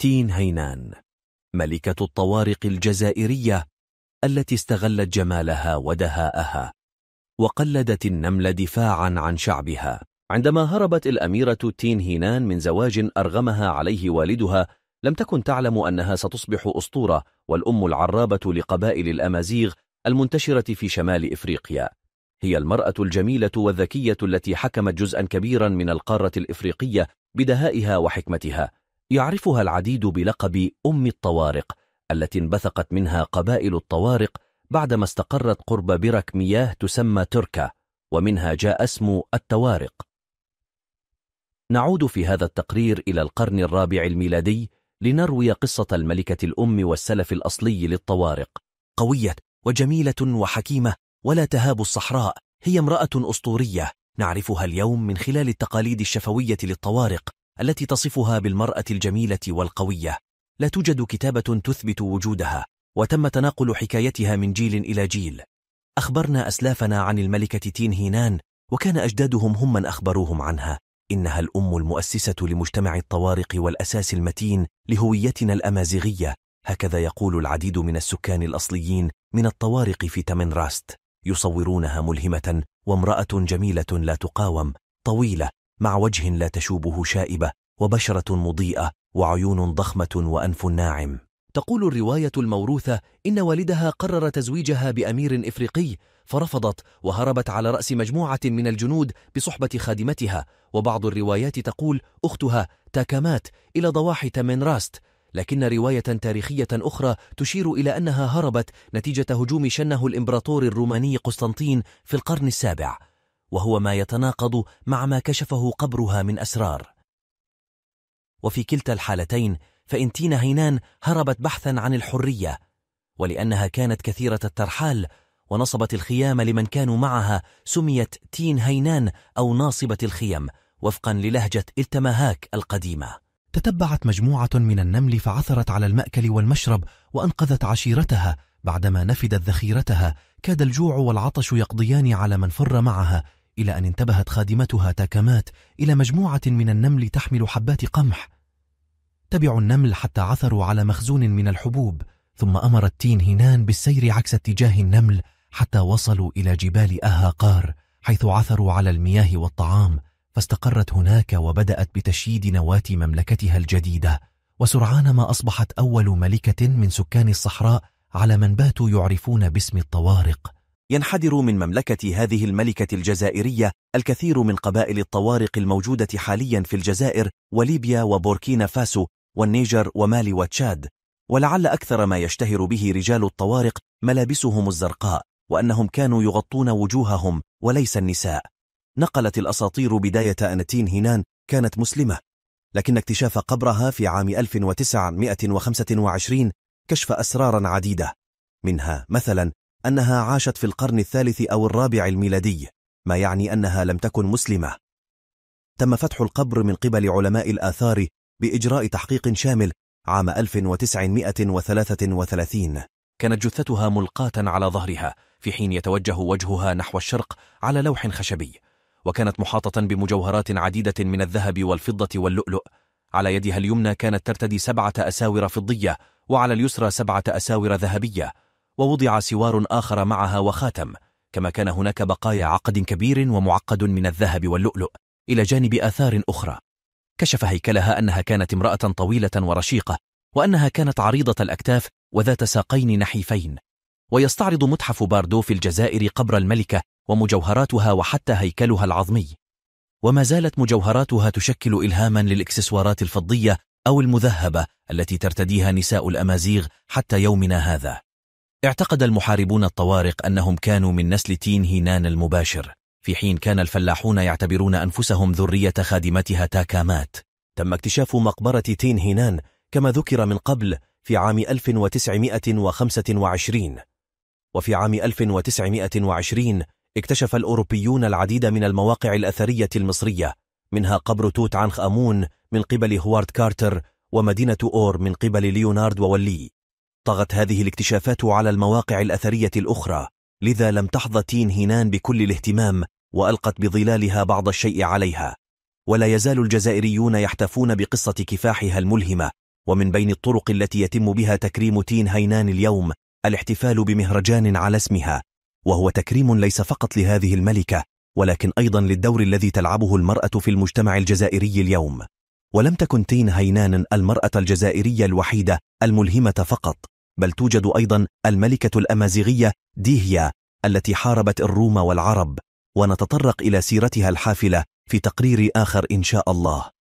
تين هينان ملكة الطوارق الجزائرية التي استغلت جمالها ودهاءها وقلدت النمل دفاعا عن شعبها عندما هربت الأميرة تين هينان من زواج أرغمها عليه والدها لم تكن تعلم أنها ستصبح أسطورة والأم العرابة لقبائل الأمازيغ المنتشرة في شمال إفريقيا هي المرأة الجميلة والذكية التي حكمت جزءا كبيرا من القارة الإفريقية بدهائها وحكمتها يعرفها العديد بلقب أم الطوارق التي انبثقت منها قبائل الطوارق بعدما استقرت قرب برك مياه تسمى تركا ومنها جاء اسم التوارق نعود في هذا التقرير إلى القرن الرابع الميلادي لنروي قصة الملكة الأم والسلف الأصلي للطوارق قوية وجميلة وحكيمة ولا تهاب الصحراء هي امرأة أسطورية نعرفها اليوم من خلال التقاليد الشفوية للطوارق التي تصفها بالمرأة الجميلة والقوية لا توجد كتابة تثبت وجودها وتم تناقل حكايتها من جيل إلى جيل أخبرنا أسلافنا عن الملكة تين هينان وكان أجدادهم هم من أخبروهم عنها إنها الأم المؤسسة لمجتمع الطوارق والأساس المتين لهويتنا الأمازيغية هكذا يقول العديد من السكان الأصليين من الطوارق في تمنراست يصورونها ملهمة وامرأة جميلة لا تقاوم طويلة مع وجه لا تشوبه شائبة وبشرة مضيئة وعيون ضخمة وأنف ناعم تقول الرواية الموروثة إن والدها قرر تزويجها بأمير إفريقي فرفضت وهربت على رأس مجموعة من الجنود بصحبة خادمتها وبعض الروايات تقول أختها تاكامات إلى ضواحي راست لكن رواية تاريخية أخرى تشير إلى أنها هربت نتيجة هجوم شنه الإمبراطور الروماني قسطنطين في القرن السابع وهو ما يتناقض مع ما كشفه قبرها من أسرار وفي كلتا الحالتين فإن تينا هينان هربت بحثا عن الحرية ولأنها كانت كثيرة الترحال ونصبت الخيام لمن كانوا معها سميت تين هينان أو ناصبة الخيم وفقا للهجة التماهاك القديمة تتبعت مجموعة من النمل فعثرت على المأكل والمشرب وأنقذت عشيرتها بعدما نفدت ذخيرتها كاد الجوع والعطش يقضيان على من فر معها إلى أن انتبهت خادمتها تاكامات إلى مجموعة من النمل تحمل حبات قمح تبعوا النمل حتى عثروا على مخزون من الحبوب ثم أمرت تين هينان بالسير عكس اتجاه النمل حتى وصلوا إلى جبال أهاقار حيث عثروا على المياه والطعام فاستقرت هناك وبدأت بتشييد نواة مملكتها الجديدة وسرعان ما أصبحت أول ملكة من سكان الصحراء على من باتوا يعرفون باسم الطوارق ينحدر من مملكة هذه الملكة الجزائرية الكثير من قبائل الطوارق الموجودة حاليا في الجزائر وليبيا وبوركينا فاسو والنيجر ومالي وتشاد ولعل أكثر ما يشتهر به رجال الطوارق ملابسهم الزرقاء وأنهم كانوا يغطون وجوههم وليس النساء نقلت الأساطير بداية أن تين هينان كانت مسلمة لكن اكتشاف قبرها في عام 1925 كشف أسرارا عديدة منها مثلا أنها عاشت في القرن الثالث أو الرابع الميلادي ما يعني أنها لم تكن مسلمة تم فتح القبر من قبل علماء الآثار بإجراء تحقيق شامل عام 1933 كانت جثتها ملقاة على ظهرها في حين يتوجه وجهها نحو الشرق على لوح خشبي وكانت محاطة بمجوهرات عديدة من الذهب والفضة واللؤلؤ على يدها اليمنى كانت ترتدي سبعة أساور فضية وعلى اليسرى سبعة أساور ذهبية ووضع سوار آخر معها وخاتم كما كان هناك بقايا عقد كبير ومعقد من الذهب واللؤلؤ إلى جانب آثار أخرى كشف هيكلها أنها كانت امرأة طويلة ورشيقة وأنها كانت عريضة الأكتاف وذات ساقين نحيفين ويستعرض متحف باردو في الجزائر قبر الملكة ومجوهراتها وحتى هيكلها العظمي وما زالت مجوهراتها تشكل إلهاما للإكسسوارات الفضية أو المذهبة التي ترتديها نساء الأمازيغ حتى يومنا هذا اعتقد المحاربون الطوارق أنهم كانوا من نسل تين هينان المباشر في حين كان الفلاحون يعتبرون أنفسهم ذرية خادمتها تاكامات تم اكتشاف مقبرة تين هينان كما ذكر من قبل في عام 1925 وفي عام 1920 اكتشف الأوروبيون العديد من المواقع الأثرية المصرية منها قبر توت عنخ أمون من قبل هوارد كارتر ومدينة أور من قبل ليونارد وولي طغت هذه الاكتشافات على المواقع الأثرية الأخرى لذا لم تحظى تين هينان بكل الاهتمام وألقت بظلالها بعض الشيء عليها ولا يزال الجزائريون يحتفون بقصة كفاحها الملهمة ومن بين الطرق التي يتم بها تكريم تين هينان اليوم الاحتفال بمهرجان على اسمها وهو تكريم ليس فقط لهذه الملكة ولكن أيضا للدور الذي تلعبه المرأة في المجتمع الجزائري اليوم ولم تكن تين هينان المرأة الجزائرية الوحيدة الملهمة فقط بل توجد أيضا الملكة الأمازيغية ديهيا التي حاربت الروم والعرب ونتطرق إلى سيرتها الحافلة في تقرير آخر إن شاء الله